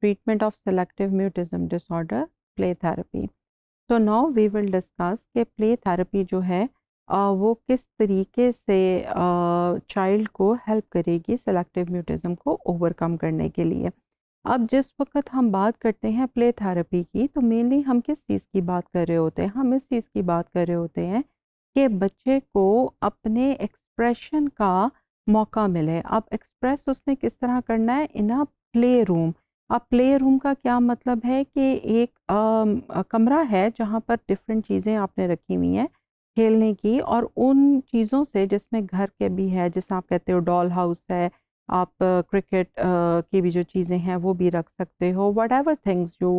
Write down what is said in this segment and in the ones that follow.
treatment of selective mutism disorder play therapy so now we will discuss के play therapy जो है आ, वो किस तरीके से चाइल्ड को हेल्प करेगी सेलेक्टिव म्यूटिज़म को ओवरकम करने के लिए अब जिस वक्त हम बात करते हैं प्ले थेरेपी की तो मेनली हम किस चीज़ की बात कर रहे होते हैं हम इस चीज़ की बात कर रहे होते हैं कि बच्चे को अपने एक्सप्रेशन का मौका मिले अब एक्सप्रेस उसने किस तरह करना है इन अ प्ले रूम अब प्ले रूम का क्या मतलब है कि एक आ, कमरा है जहाँ पर डिफरेंट चीज़ें आपने रखी हुई हैं खेलने की और उन चीज़ों से जिसमें घर के भी है जैसे आप कहते हो डॉल हाउस है आप क्रिकेट की भी जो चीज़ें हैं वो भी रख सकते हो whatever things you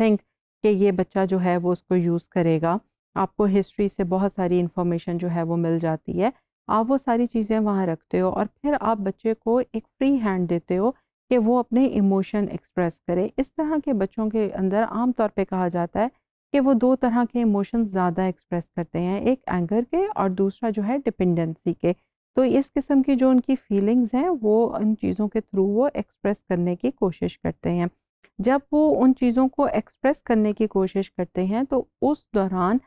think कि ये बच्चा जो है वो उसको यूज़ करेगा आपको हिस्ट्री से बहुत सारी इन्फॉर्मेशन जो है वो मिल जाती है आप वो सारी चीज़ें वहाँ रखते हो और फिर आप बच्चे को एक फ्री हैंड देते हो कि वो अपने इमोशन एक्सप्रेस करे इस तरह के बच्चों के अंदर आमतौर पे कहा जाता है कि वो दो तरह के इमोशन ज़्यादा एक्सप्रेस करते हैं एक एंगर के और दूसरा जो है डिपेंडेंसी के तो इस किस्म की जो उनकी फीलिंग्स हैं वो उन चीज़ों के थ्रू वो एक्सप्रेस करने की कोशिश करते हैं जब वो उन चीज़ों को एक्सप्रेस करने की कोशिश करते हैं तो उस दौरान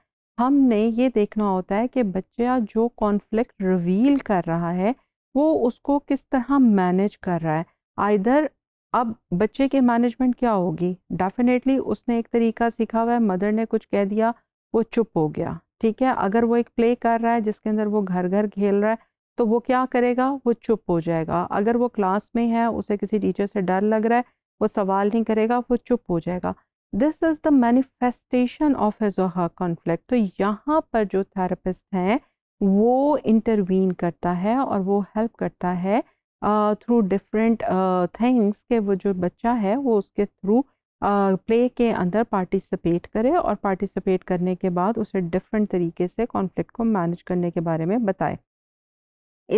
हमने ये देखना होता है कि बच्चा जो कॉन्फ्लिक्ट रिवील कर रहा है वो उसको किस तरह मैनेज कर रहा है आइधर अब बच्चे के मैनेजमेंट क्या होगी डेफिनेटली उसने एक तरीका सीखा हुआ है मदर ने कुछ कह दिया वो चुप हो गया ठीक है अगर वो एक प्ले कर रहा है जिसके अंदर वो घर घर खेल रहा है तो वो क्या करेगा वो चुप हो जाएगा अगर वो क्लास में है उसे किसी टीचर से डर लग रहा है वो सवाल नहीं करेगा वो चुप हो जाएगा this is the manifestation of his और कॉन्फ्लिक्ट तो यहाँ पर जो थेरेपिस्ट हैं वो इंटरवीन करता है और वो हेल्प करता है थ्रू डिफरेंट थिंग्स के वो जो बच्चा है वो उसके थ्रू प्ले के अंदर पार्टिसिपेट करे और पार्टिसिपेट करने के बाद उसे डिफरेंट तरीके से कॉन्फ्लिक्ट को मैनेज करने के बारे में बताए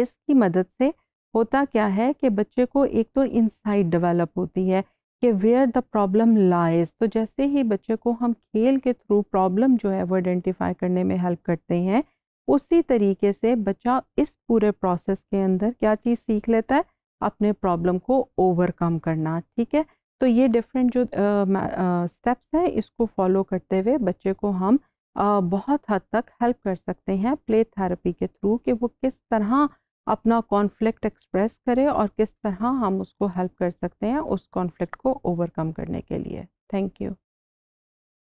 इसकी मदद से होता क्या है कि बच्चे को एक तो इनसाइट डेवलप होती है कि वेयर द प्रॉब्लम लाइज तो जैसे ही बच्चे को हम खेल के थ्रू प्रॉब्लम जो है वो आइडेंटिफाई करने में हेल्प करते हैं उसी तरीके से बच्चा इस पूरे प्रोसेस के अंदर क्या चीज़ सीख लेता है अपने प्रॉब्लम को ओवरकम करना ठीक है तो ये डिफरेंट जो स्टेप्स हैं इसको फॉलो करते हुए बच्चे को हम आ, बहुत हद तक हेल्प कर सकते हैं प्ले थेरेपी के थ्रू कि वो किस तरह अपना कॉन्फ्लिक्ट एक्सप्रेस करे और किस तरह हम उसको हेल्प कर सकते हैं उस कॉन्फ्लिक्ट को ओवरकम करने के लिए थैंक यू